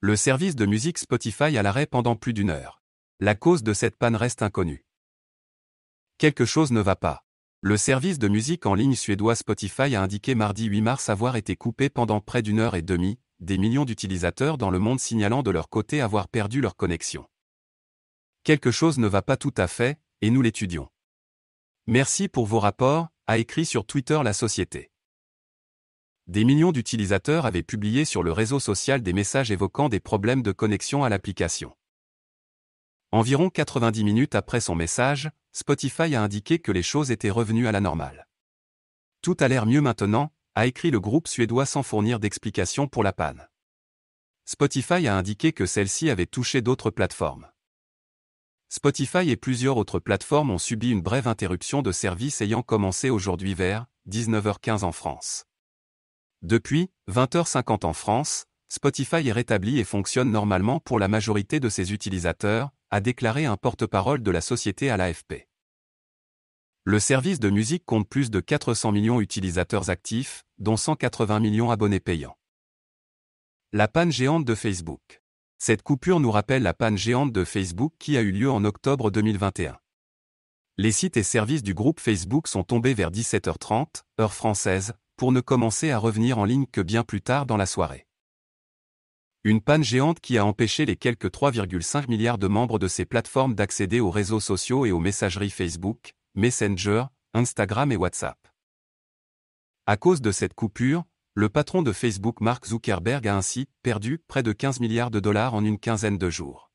Le service de musique Spotify a l'arrêt pendant plus d'une heure. La cause de cette panne reste inconnue. Quelque chose ne va pas. Le service de musique en ligne suédois Spotify a indiqué mardi 8 mars avoir été coupé pendant près d'une heure et demie, des millions d'utilisateurs dans le monde signalant de leur côté avoir perdu leur connexion. Quelque chose ne va pas tout à fait, et nous l'étudions. Merci pour vos rapports, a écrit sur Twitter la société des millions d'utilisateurs avaient publié sur le réseau social des messages évoquant des problèmes de connexion à l'application. Environ 90 minutes après son message, Spotify a indiqué que les choses étaient revenues à la normale. Tout a l'air mieux maintenant, a écrit le groupe suédois sans fournir d'explication pour la panne. Spotify a indiqué que celle-ci avait touché d'autres plateformes. Spotify et plusieurs autres plateformes ont subi une brève interruption de service ayant commencé aujourd'hui vers 19h15 en France. Depuis, 20h50 en France, Spotify est rétabli et fonctionne normalement pour la majorité de ses utilisateurs, a déclaré un porte-parole de la société à l'AFP. Le service de musique compte plus de 400 millions d'utilisateurs actifs, dont 180 millions abonnés payants. La panne géante de Facebook. Cette coupure nous rappelle la panne géante de Facebook qui a eu lieu en octobre 2021. Les sites et services du groupe Facebook sont tombés vers 17h30, heure française, pour ne commencer à revenir en ligne que bien plus tard dans la soirée. Une panne géante qui a empêché les quelques 3,5 milliards de membres de ces plateformes d'accéder aux réseaux sociaux et aux messageries Facebook, Messenger, Instagram et WhatsApp. À cause de cette coupure, le patron de Facebook Mark Zuckerberg a ainsi perdu près de 15 milliards de dollars en une quinzaine de jours.